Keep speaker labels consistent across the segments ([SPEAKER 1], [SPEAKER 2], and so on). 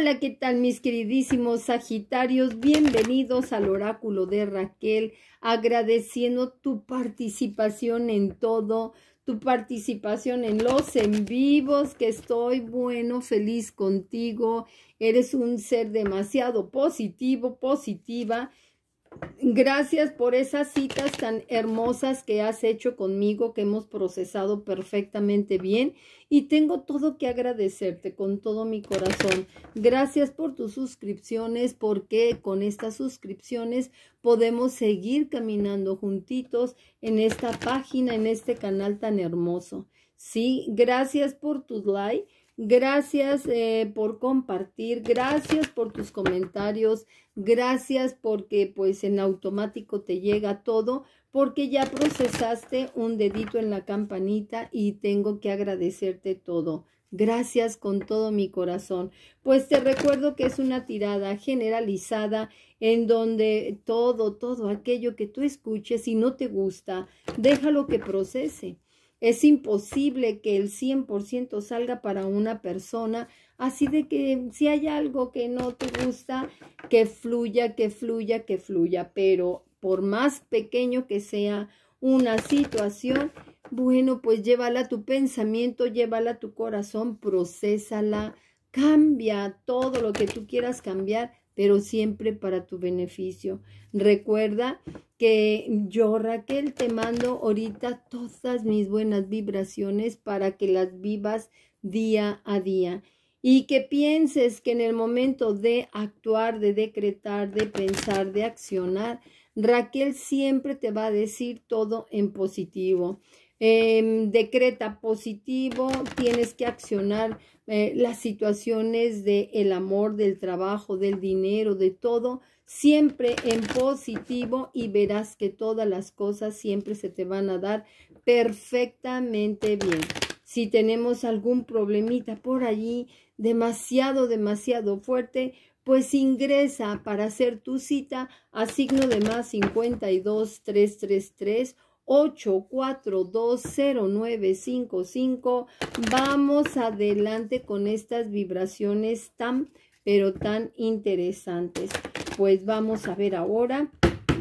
[SPEAKER 1] Hola, ¿qué tal mis queridísimos Sagitarios? Bienvenidos al oráculo de Raquel, agradeciendo tu participación en todo, tu participación en los en vivos, que estoy bueno, feliz contigo, eres un ser demasiado positivo, positiva, Gracias por esas citas tan hermosas que has hecho conmigo, que hemos procesado perfectamente bien y tengo todo que agradecerte con todo mi corazón. Gracias por tus suscripciones porque con estas suscripciones podemos seguir caminando juntitos en esta página, en este canal tan hermoso. Sí, gracias por tus likes Gracias eh, por compartir, gracias por tus comentarios, gracias porque pues en automático te llega todo, porque ya procesaste un dedito en la campanita y tengo que agradecerte todo. Gracias con todo mi corazón. Pues te recuerdo que es una tirada generalizada en donde todo, todo aquello que tú escuches y no te gusta, déjalo que procese es imposible que el 100% salga para una persona, así de que si hay algo que no te gusta, que fluya, que fluya, que fluya, pero por más pequeño que sea una situación, bueno, pues llévala tu pensamiento, llévala a tu corazón, procésala, cambia todo lo que tú quieras cambiar pero siempre para tu beneficio. Recuerda que yo, Raquel, te mando ahorita todas mis buenas vibraciones para que las vivas día a día y que pienses que en el momento de actuar, de decretar, de pensar, de accionar, Raquel siempre te va a decir todo en positivo. Em, decreta positivo, tienes que accionar eh, las situaciones del amor, del trabajo, del dinero, de todo, siempre en positivo y verás que todas las cosas siempre se te van a dar perfectamente bien. Si tenemos algún problemita por allí, demasiado, demasiado fuerte, pues ingresa para hacer tu cita a signo de más 52 333 8420955. Vamos adelante con estas vibraciones tan, pero tan interesantes. Pues vamos a ver ahora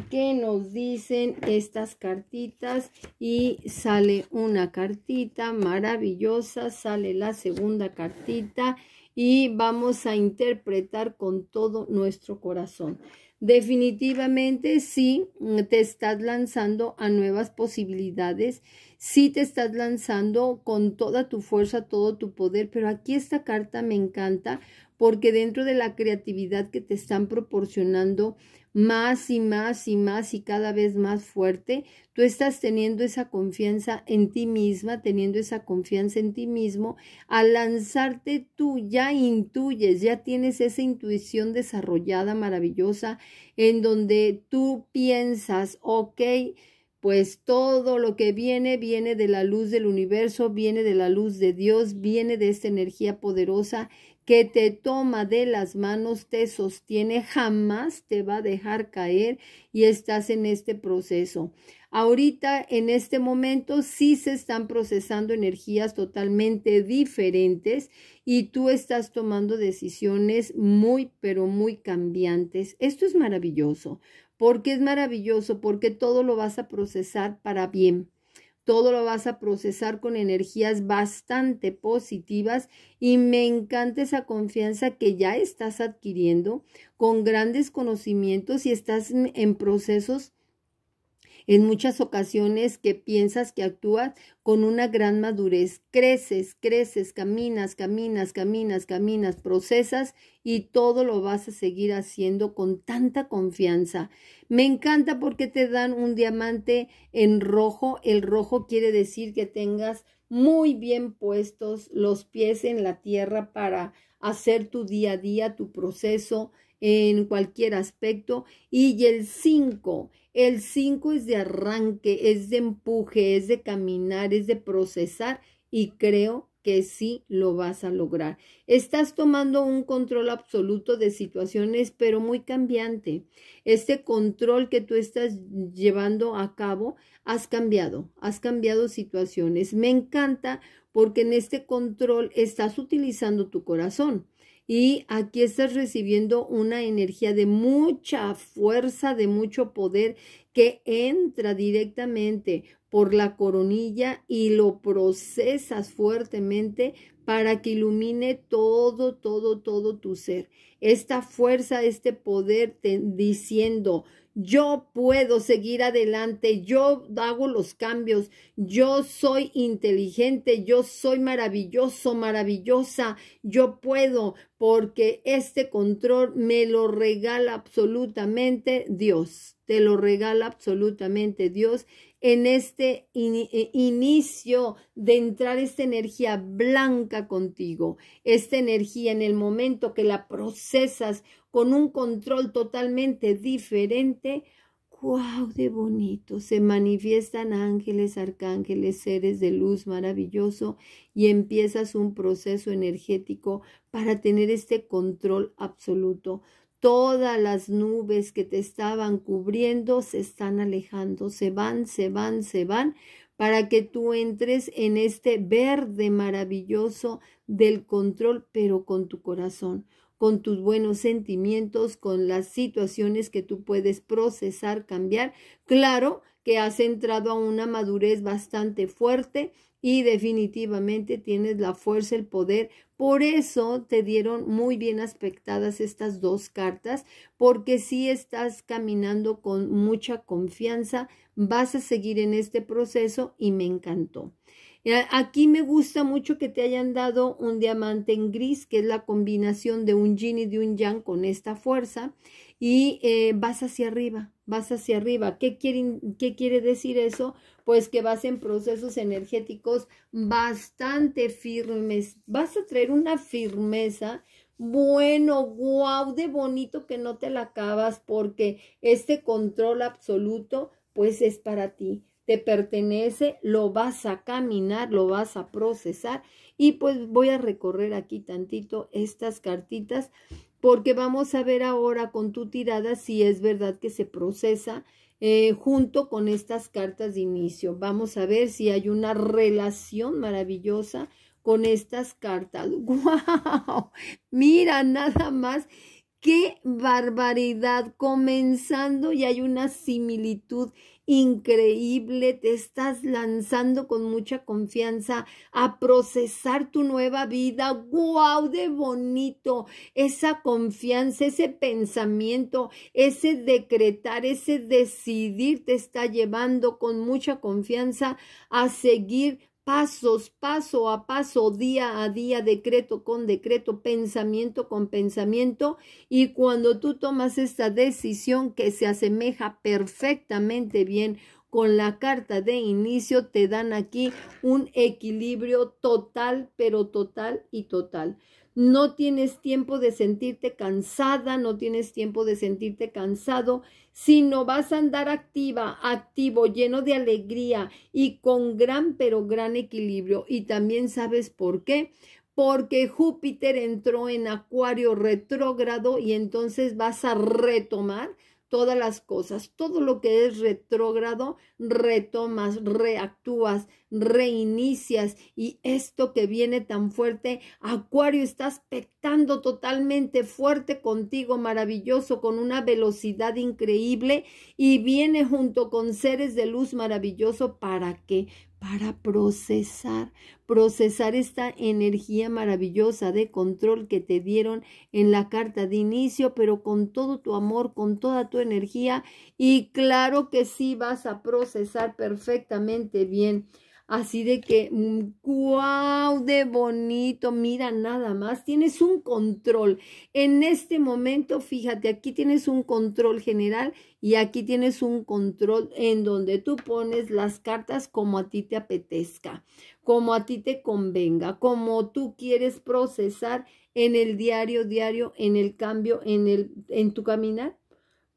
[SPEAKER 1] qué nos dicen estas cartitas y sale una cartita maravillosa, sale la segunda cartita y vamos a interpretar con todo nuestro corazón. Definitivamente sí te estás lanzando a nuevas posibilidades, sí te estás lanzando con toda tu fuerza, todo tu poder, pero aquí esta carta me encanta porque dentro de la creatividad que te están proporcionando, más y más y más y cada vez más fuerte, tú estás teniendo esa confianza en ti misma, teniendo esa confianza en ti mismo, al lanzarte tú ya intuyes, ya tienes esa intuición desarrollada, maravillosa, en donde tú piensas, ok, pues todo lo que viene viene de la luz del universo, viene de la luz de Dios, viene de esta energía poderosa que te toma de las manos, te sostiene, jamás te va a dejar caer y estás en este proceso. Ahorita, en este momento, sí se están procesando energías totalmente diferentes y tú estás tomando decisiones muy, pero muy cambiantes. Esto es maravilloso porque es maravilloso, porque todo lo vas a procesar para bien. Todo lo vas a procesar con energías bastante positivas y me encanta esa confianza que ya estás adquiriendo con grandes conocimientos y estás en procesos en muchas ocasiones que piensas que actúas con una gran madurez. Creces, creces, caminas, caminas, caminas, caminas, procesas y todo lo vas a seguir haciendo con tanta confianza. Me encanta porque te dan un diamante en rojo. El rojo quiere decir que tengas muy bien puestos los pies en la tierra para hacer tu día a día, tu proceso, en cualquier aspecto. Y el 5, el 5 es de arranque, es de empuje, es de caminar, es de procesar y creo que sí lo vas a lograr. Estás tomando un control absoluto de situaciones, pero muy cambiante. Este control que tú estás llevando a cabo, has cambiado, has cambiado situaciones. Me encanta porque en este control estás utilizando tu corazón. Y aquí estás recibiendo una energía de mucha fuerza, de mucho poder que entra directamente por la coronilla y lo procesas fuertemente para que ilumine todo, todo, todo tu ser. Esta fuerza, este poder te, diciendo, yo puedo seguir adelante, yo hago los cambios, yo soy inteligente, yo soy maravilloso, maravillosa, yo puedo, porque este control me lo regala absolutamente Dios, te lo regala absolutamente Dios en este eh, inicio de entrar esta energía blanca contigo, esta energía en el momento que la procesas con un control totalmente diferente, ¡Guau, de bonito! Se manifiestan ángeles, arcángeles, seres de luz maravilloso y empiezas un proceso energético para tener este control absoluto. Todas las nubes que te estaban cubriendo se están alejando, se van, se van, se van, para que tú entres en este verde maravilloso del control, pero con tu corazón, con tus buenos sentimientos, con las situaciones que tú puedes procesar, cambiar. Claro, que has entrado a una madurez bastante fuerte y definitivamente tienes la fuerza, el poder. Por eso te dieron muy bien aspectadas estas dos cartas, porque si estás caminando con mucha confianza, vas a seguir en este proceso y me encantó. Eh, aquí me gusta mucho que te hayan dado un diamante en gris, que es la combinación de un yin y de un yang con esta fuerza, y eh, vas hacia arriba, vas hacia arriba. ¿Qué quiere, ¿Qué quiere, decir eso? Pues que vas en procesos energéticos bastante firmes. Vas a traer una firmeza. Bueno, guau, de bonito que no te la acabas porque este control absoluto pues es para ti, te pertenece, lo vas a caminar, lo vas a procesar y pues voy a recorrer aquí tantito estas cartitas porque vamos a ver ahora con tu tirada si es verdad que se procesa eh, junto con estas cartas de inicio. Vamos a ver si hay una relación maravillosa con estas cartas. ¡Wow! Mira, nada más. ¡Qué barbaridad! Comenzando y hay una similitud increíble, te estás lanzando con mucha confianza a procesar tu nueva vida. ¡Wow! ¡De bonito! Esa confianza, ese pensamiento, ese decretar, ese decidir te está llevando con mucha confianza a seguir pasos, paso a paso, día a día, decreto con decreto, pensamiento con pensamiento. Y cuando tú tomas esta decisión que se asemeja perfectamente bien con la carta de inicio, te dan aquí un equilibrio total, pero total y total. No tienes tiempo de sentirte cansada, no tienes tiempo de sentirte cansado, si no vas a andar activa, activo, lleno de alegría y con gran pero gran equilibrio. Y también sabes por qué. Porque Júpiter entró en Acuario retrógrado y entonces vas a retomar todas las cosas, todo lo que es retrógrado, retomas, reactúas, reinicias y esto que viene tan fuerte, Acuario, está aspectando totalmente fuerte contigo, maravilloso, con una velocidad increíble y viene junto con seres de luz maravilloso para que para procesar, procesar esta energía maravillosa de control que te dieron en la carta de inicio, pero con todo tu amor, con toda tu energía y claro que sí vas a procesar perfectamente bien así de que, wow, mm, de bonito, mira nada más, tienes un control. En este momento, fíjate, aquí tienes un control general y aquí tienes un control en donde tú pones las cartas como a ti te apetezca, como a ti te convenga, como tú quieres procesar en el diario, diario, en el cambio, en, en tu caminar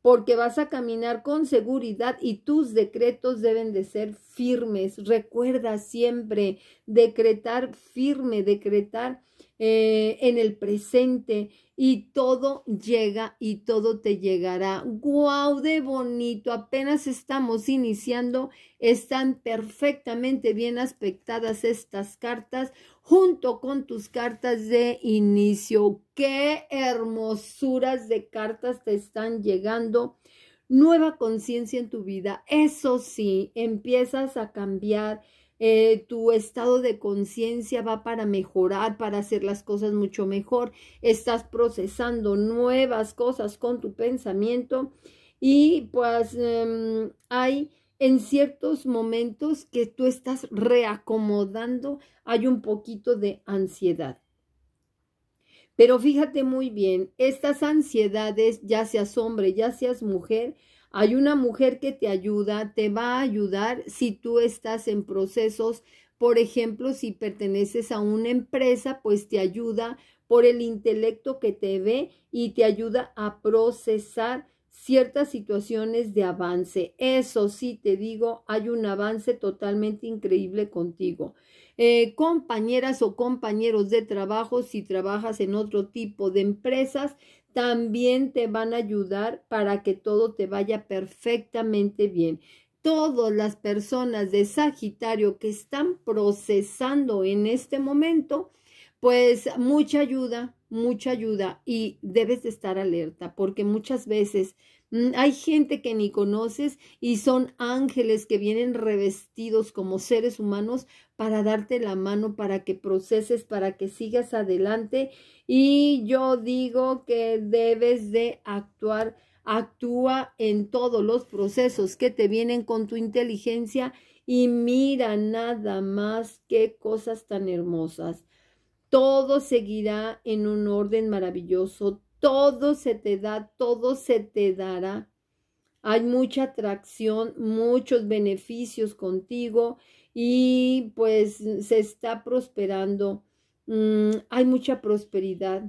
[SPEAKER 1] porque vas a caminar con seguridad y tus decretos deben de ser firmes. Recuerda siempre decretar firme, decretar eh, en el presente y todo llega y todo te llegará. ¡Guau! de bonito. Apenas estamos iniciando. Están perfectamente bien aspectadas estas cartas junto con tus cartas de inicio. Qué hermosuras de cartas te están llegando. Nueva conciencia en tu vida. Eso sí, empiezas a cambiar. Eh, tu estado de conciencia va para mejorar, para hacer las cosas mucho mejor. Estás procesando nuevas cosas con tu pensamiento y pues em, hay en ciertos momentos que tú estás reacomodando, hay un poquito de ansiedad. Pero fíjate muy bien, estas ansiedades, ya seas hombre, ya seas mujer, hay una mujer que te ayuda, te va a ayudar si tú estás en procesos, por ejemplo, si perteneces a una empresa, pues te ayuda por el intelecto que te ve y te ayuda a procesar ciertas situaciones de avance. Eso sí, te digo, hay un avance totalmente increíble contigo. Eh, compañeras o compañeros de trabajo, si trabajas en otro tipo de empresas, también te van a ayudar para que todo te vaya perfectamente bien. Todas las personas de Sagitario que están procesando en este momento, pues mucha ayuda, mucha ayuda y debes de estar alerta porque muchas veces mm, hay gente que ni conoces y son ángeles que vienen revestidos como seres humanos para darte la mano, para que proceses, para que sigas adelante y yo digo que debes de actuar, actúa en todos los procesos que te vienen con tu inteligencia y mira nada más qué cosas tan hermosas todo seguirá en un orden maravilloso, todo se te da, todo se te dará. Hay mucha atracción, muchos beneficios contigo y pues se está prosperando. Mm, hay mucha prosperidad.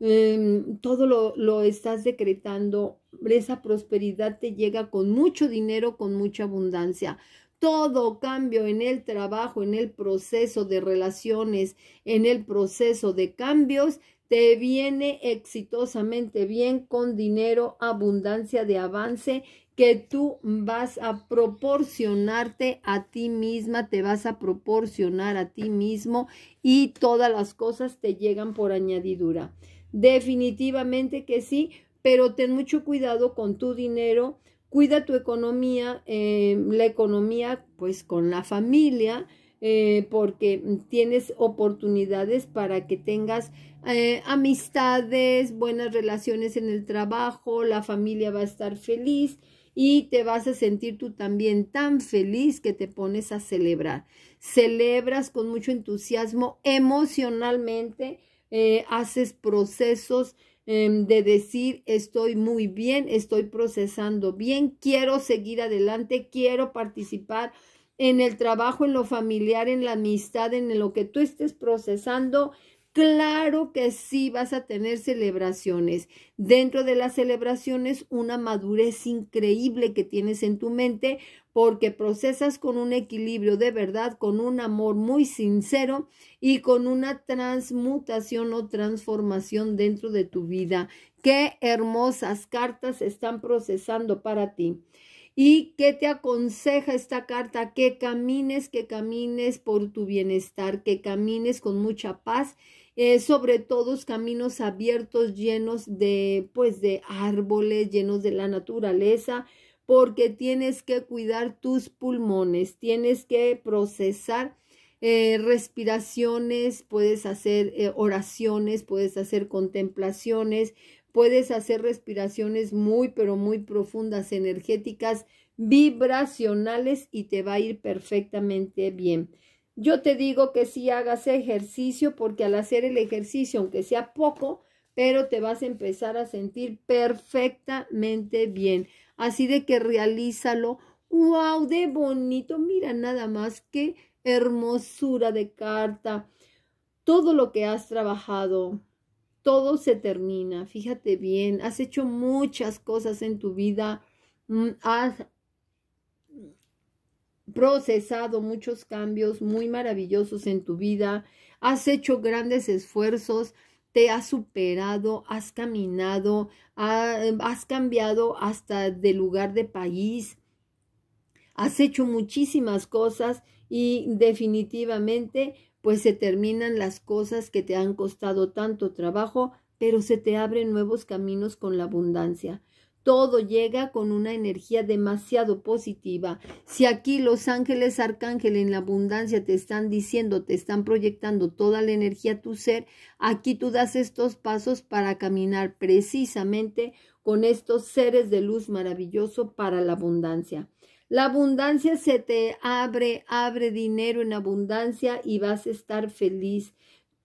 [SPEAKER 1] Em, todo lo, lo, estás decretando, esa prosperidad te llega con mucho dinero, con mucha abundancia todo cambio en el trabajo, en el proceso de relaciones, en el proceso de cambios, te viene exitosamente bien con dinero, abundancia de avance que tú vas a proporcionarte a ti misma, te vas a proporcionar a ti mismo y todas las cosas te llegan por añadidura. Definitivamente que sí, pero ten mucho cuidado con tu dinero Cuida tu economía, em, la economía pues con la familia, eh, porque tienes oportunidades para que tengas eh, amistades, buenas relaciones en el trabajo, la familia va a estar feliz y te vas a sentir tú también tan feliz que te pones a celebrar. Celebras con mucho entusiasmo emocionalmente, eh, haces procesos Em, de decir estoy muy bien, estoy procesando bien, quiero seguir adelante, quiero participar en el trabajo, en lo familiar, en la amistad, en lo que tú estés procesando, Claro que sí vas a tener celebraciones. Dentro de las celebraciones, una madurez increíble que tienes en tu mente porque procesas con un equilibrio de verdad, con un amor muy sincero y con una transmutación o transformación dentro de tu vida. Qué hermosas cartas están procesando para ti. ¿Y qué te aconseja esta carta? Que camines, que camines por tu bienestar, que camines con mucha paz, eh, sobre todo caminos abiertos llenos de, pues, de árboles, llenos de la naturaleza, porque tienes que cuidar tus pulmones, tienes que procesar eh, respiraciones, puedes hacer eh, oraciones, puedes hacer contemplaciones, puedes hacer respiraciones muy, pero muy profundas, energéticas, vibracionales y te va a ir perfectamente bien. Yo te digo que sí hagas ejercicio porque al hacer el ejercicio, aunque sea poco, pero te vas a empezar a sentir perfectamente bien. Así de que realízalo. ¡Wow! ¡De bonito! Mira nada más qué hermosura de carta. Todo lo que has trabajado, todo se termina. Fíjate bien, has hecho muchas cosas en tu vida. Mm, has procesado muchos cambios muy maravillosos en tu vida. Has hecho grandes esfuerzos te has superado, has caminado, em, has cambiado hasta de lugar de país, has hecho muchísimas cosas y definitivamente pues se terminan las cosas que te han costado tanto trabajo, pero se te abren nuevos caminos con la abundancia todo llega con una energía demasiado positiva. Si aquí los ángeles, arcángeles en la abundancia te están diciendo, te están proyectando toda la energía a tu ser, aquí tú das estos pasos para caminar precisamente con estos seres de luz maravilloso para la abundancia. La abundancia se te abre, abre dinero en abundancia y vas a estar feliz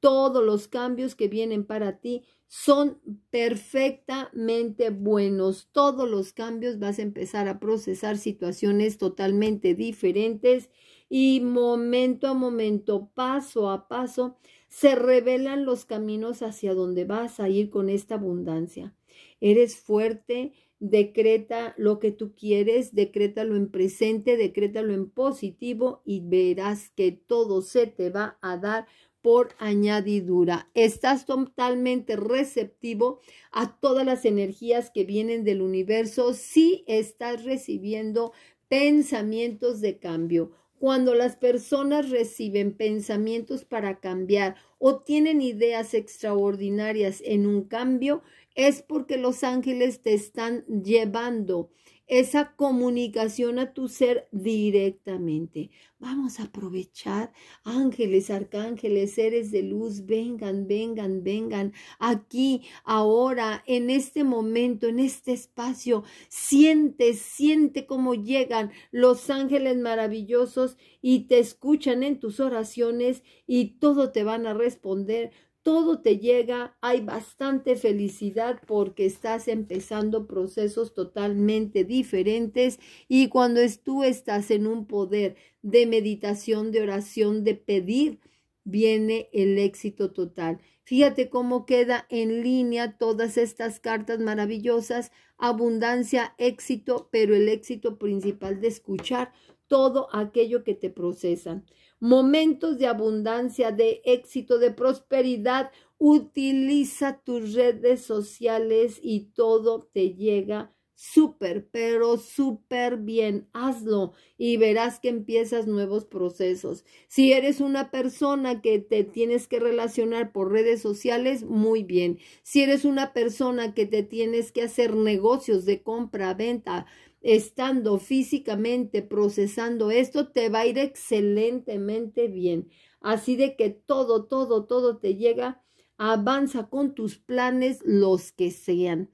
[SPEAKER 1] todos los cambios que vienen para ti son perfectamente buenos. Todos los cambios vas a empezar a procesar situaciones totalmente diferentes y momento a momento, paso a paso, se revelan los caminos hacia donde vas a ir con esta abundancia. Eres fuerte, decreta lo que tú quieres, decrétalo en presente, decrétalo en positivo y verás que todo se te va a dar por añadidura. Estás totalmente receptivo a todas las energías que vienen del universo si estás recibiendo pensamientos de cambio. Cuando las personas reciben pensamientos para cambiar o tienen ideas extraordinarias en un cambio, es porque los ángeles te están llevando esa comunicación a tu ser directamente. Vamos a aprovechar, ángeles, arcángeles, seres de luz, vengan, vengan, vengan, aquí, ahora, en este momento, en este espacio, siente, siente cómo llegan los ángeles maravillosos y te escuchan en tus oraciones y todo te van a responder todo te llega, hay bastante felicidad porque estás empezando procesos totalmente diferentes y cuando tú estás en un poder de meditación, de oración, de pedir, viene el éxito total. Fíjate cómo queda en línea todas estas cartas maravillosas, abundancia, éxito, pero el éxito principal de escuchar todo aquello que te procesan momentos de abundancia, de éxito, de prosperidad. Utiliza tus redes sociales y todo te llega súper, pero súper bien. Hazlo y verás que empiezas nuevos procesos. Si eres una persona que te tienes que relacionar por redes sociales, muy bien. Si eres una persona que te tienes que hacer negocios de compra-venta, estando físicamente procesando esto, te va a ir excelentemente bien. Así de que todo, todo, todo te llega. Avanza con tus planes, los que sean.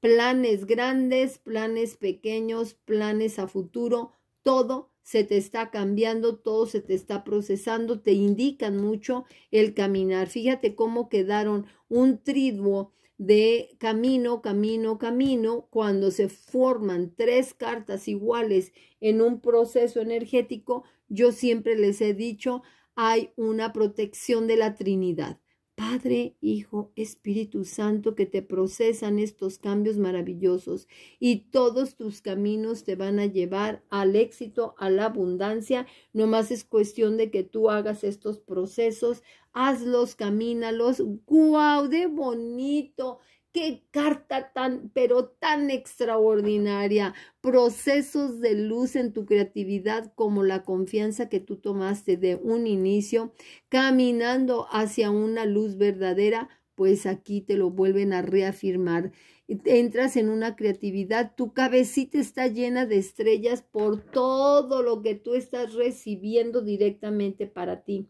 [SPEAKER 1] Planes grandes, planes pequeños, planes a futuro, todo se te está cambiando, todo se te está procesando, te indican mucho el caminar. Fíjate cómo quedaron un triduo de camino, camino, camino, cuando se forman tres cartas iguales en un proceso energético, yo siempre les he dicho, hay una protección de la Trinidad. Padre, Hijo, Espíritu Santo, que te procesan estos cambios maravillosos y todos tus caminos te van a llevar al éxito, a la abundancia. no más es cuestión de que tú hagas estos procesos, hazlos, camínalos. ¡Guau! ¡De bonito! Qué carta tan, pero tan extraordinaria. Procesos de luz en tu creatividad como la confianza que tú tomaste de un inicio, caminando hacia una luz verdadera, pues aquí te lo vuelven a reafirmar. Entras en una creatividad, tu cabecita está llena de estrellas por todo lo que tú estás recibiendo directamente para ti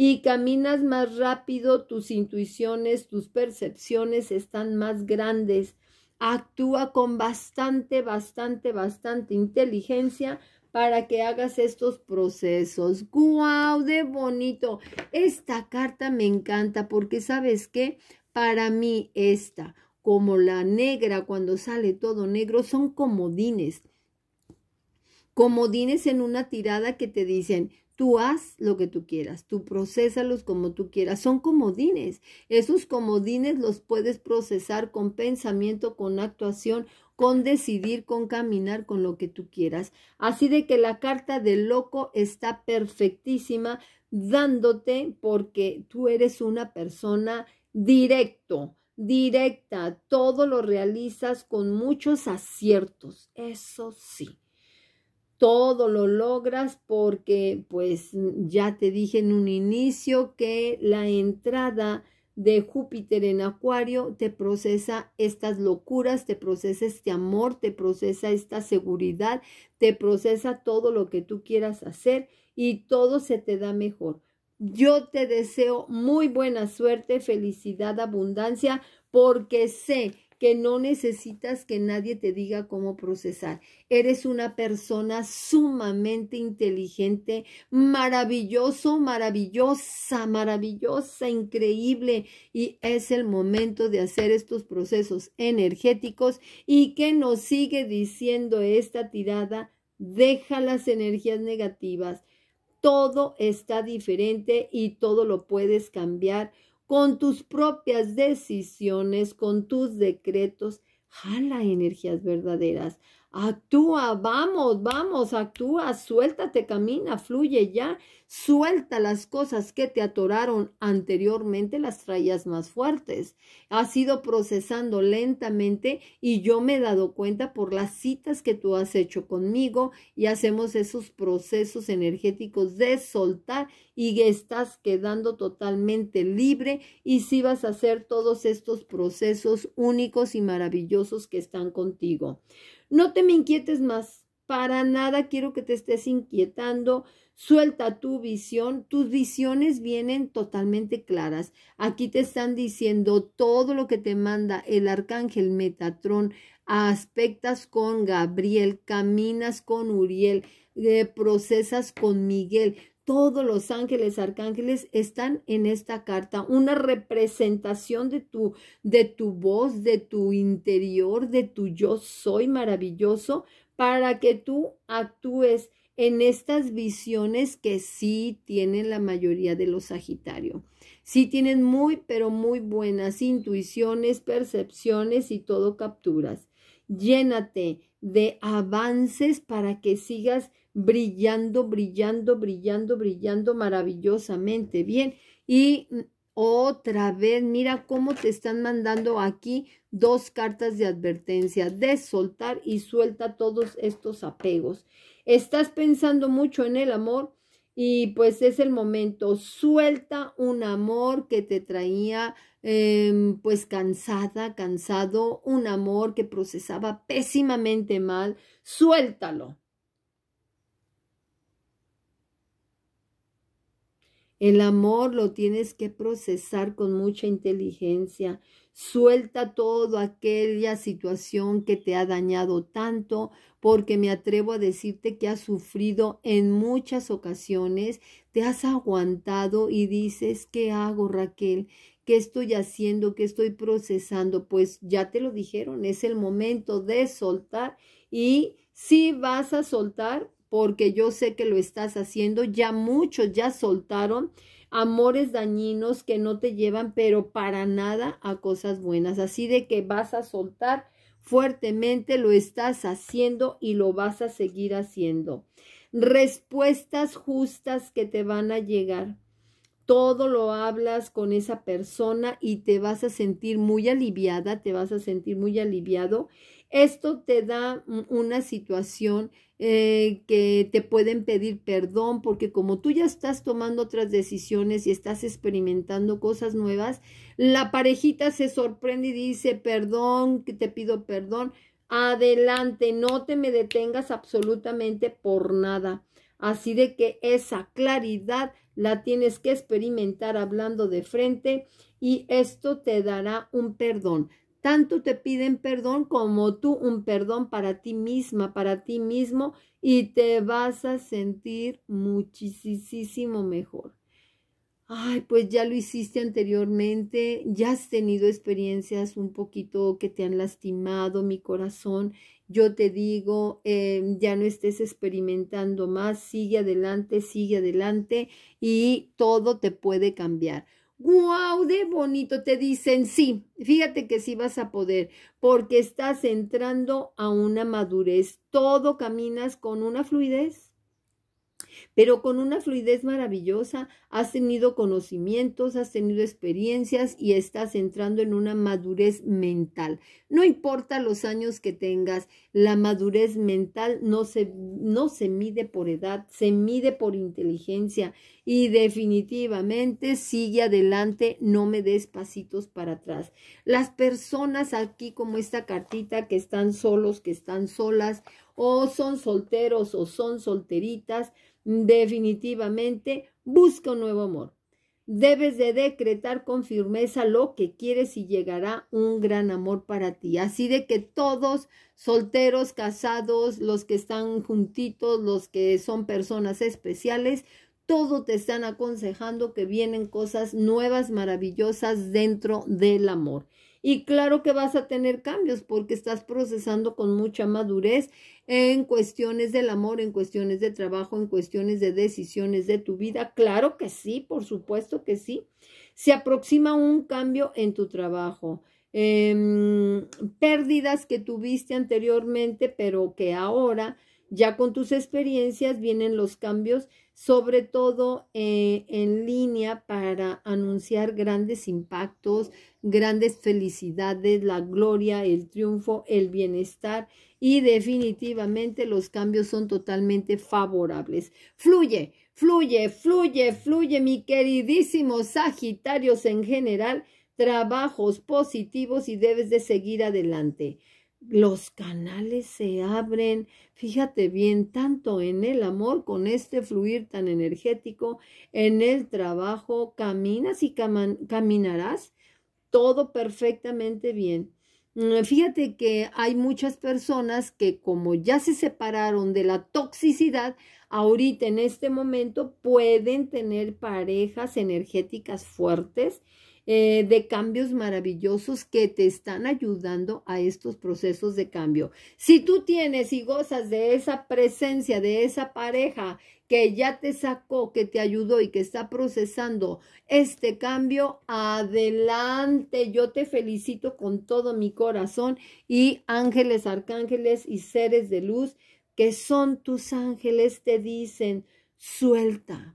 [SPEAKER 1] y caminas más rápido, tus intuiciones, tus percepciones están más grandes. Actúa con bastante, bastante, bastante inteligencia para que hagas estos procesos. ¡Guau! ¡De bonito! Esta carta me encanta porque, ¿sabes qué? Para mí esta, como la negra, cuando sale todo negro, son comodines. Comodines en una tirada que te dicen, Tú haz lo que tú quieras, tú procesalos como tú quieras. Son comodines. Esos comodines los puedes procesar con pensamiento, con actuación, con decidir, con caminar, con lo que tú quieras. Así de que la carta del loco está perfectísima dándote porque tú eres una persona directo, directa. Todo lo realizas con muchos aciertos. Eso sí todo lo logras porque pues ya te dije en un inicio que la entrada de Júpiter en Acuario te procesa estas locuras, te procesa este amor, te procesa esta seguridad, te procesa todo lo que tú quieras hacer y todo se te da mejor. Yo te deseo muy buena suerte, felicidad, abundancia, porque sé que no necesitas que nadie te diga cómo procesar. Eres una persona sumamente inteligente, maravilloso, maravillosa, maravillosa, increíble. Y es el momento de hacer estos procesos energéticos y que nos sigue diciendo esta tirada, deja las energías negativas. Todo está diferente y todo lo puedes cambiar con tus propias decisiones, con tus decretos, jala energías verdaderas, Actúa, vamos, vamos, actúa, suéltate, camina, fluye ya, suelta las cosas que te atoraron anteriormente, las traías más fuertes. Has ido procesando lentamente y yo me he dado cuenta por las citas que tú has hecho conmigo y hacemos esos procesos energéticos de soltar y estás quedando totalmente libre y si vas a hacer todos estos procesos únicos y maravillosos que están contigo. No te me inquietes más. Para nada quiero que te estés inquietando. Suelta tu visión. Tus visiones vienen totalmente claras. Aquí te están diciendo todo lo que te manda el arcángel Metatrón. Aspectas con Gabriel, caminas con Uriel, eh, procesas con Miguel todos los ángeles, arcángeles están en esta carta, una representación de tu, de tu voz, de tu interior, de tu yo soy maravilloso, para que tú actúes en estas visiones que sí tienen la mayoría de los Sagitario. Sí tienen muy, pero muy buenas intuiciones, percepciones y todo capturas. Llénate de avances para que sigas brillando, brillando, brillando, brillando maravillosamente bien. Y otra vez, mira cómo te están mandando aquí dos cartas de advertencia de soltar y suelta todos estos apegos. Estás pensando mucho en el amor y pues es el momento. Suelta un amor que te traía em, pues cansada, cansado, un amor que procesaba pésimamente mal. Suéltalo El amor lo tienes que procesar con mucha inteligencia. Suelta toda aquella situación que te ha dañado tanto, porque me atrevo a decirte que has sufrido en muchas ocasiones, te has aguantado y dices, ¿qué hago Raquel? ¿Qué estoy haciendo? ¿Qué estoy procesando? Pues ya te lo dijeron, es el momento de soltar y si vas a soltar, porque yo sé que lo estás haciendo. Ya muchos ya soltaron amores dañinos que no te llevan, pero para nada a cosas buenas. Así de que vas a soltar fuertemente, lo estás haciendo y lo vas a seguir haciendo. Respuestas justas que te van a llegar. Todo lo hablas con esa persona y te vas a sentir muy aliviada, te vas a sentir muy aliviado esto te da una situación eh, que te pueden pedir perdón porque como tú ya estás tomando otras decisiones y estás experimentando cosas nuevas, la parejita se sorprende y dice, perdón, que te pido perdón. Adelante, no te me detengas absolutamente por nada. Así de que esa claridad la tienes que experimentar hablando de frente y esto te dará un perdón. Tanto te piden perdón como tú un perdón para ti misma, para ti mismo, y te vas a sentir muchísimo mejor. Ay, pues ya lo hiciste anteriormente, ya has tenido experiencias un poquito que te han lastimado mi corazón. Yo te digo, em, ya no estés experimentando más, sigue adelante, sigue adelante y todo te puede cambiar. ¡Guau! ¡De bonito! Te dicen, sí, fíjate que sí vas a poder, porque estás entrando a una madurez. Todo caminas con una fluidez, pero con una fluidez maravillosa. Has tenido conocimientos, has tenido experiencias y estás entrando en una madurez mental. No importa los años que tengas, la madurez mental no se, no se mide por edad, se mide por inteligencia y definitivamente sigue adelante, no me des pasitos para atrás. Las personas aquí como esta cartita que están solos, que están solas, o son solteros o son solteritas, definitivamente busca un nuevo amor. Debes de decretar con firmeza lo que quieres y llegará un gran amor para ti. Así de que todos, solteros, casados, los que están juntitos, los que son personas especiales, todo te están aconsejando que vienen cosas nuevas, maravillosas dentro del amor. Y claro que vas a tener cambios porque estás procesando con mucha madurez en cuestiones del amor, en cuestiones de trabajo, en cuestiones de decisiones de tu vida. Claro que sí, por supuesto que sí. Se aproxima un cambio en tu trabajo. Em, pérdidas que tuviste anteriormente, pero que ahora ya con tus experiencias vienen los cambios, sobre todo eh, en línea, para anunciar grandes impactos, grandes felicidades, la gloria, el triunfo, el bienestar y definitivamente los cambios son totalmente favorables. Fluye, fluye, fluye, fluye, mi queridísimo Sagitarios en general, trabajos positivos y debes de seguir adelante los canales se abren, fíjate bien, tanto en el amor, con este fluir tan energético, en el trabajo, caminas y caminarás todo perfectamente bien. Mm, fíjate que hay muchas personas que como ya se separaron de la toxicidad, ahorita en este momento pueden tener parejas energéticas fuertes eh, de cambios maravillosos que te están ayudando a estos procesos de cambio. Si tú tienes y gozas de esa presencia, de esa pareja que ya te sacó, que te ayudó y que está procesando este cambio, adelante. Yo te felicito con todo mi corazón y ángeles, arcángeles y seres de luz que son tus ángeles, te dicen, suelta,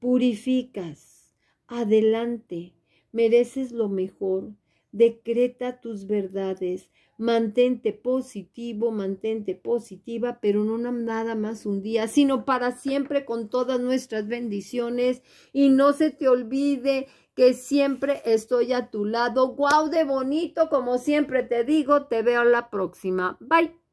[SPEAKER 1] purificas, adelante, mereces lo mejor, decreta tus verdades, mantente positivo, mantente positiva, pero no nada más un día, sino para siempre con todas nuestras bendiciones y no se te olvide que siempre estoy a tu lado. ¡Guau de bonito! Como siempre te digo, te veo la próxima. Bye.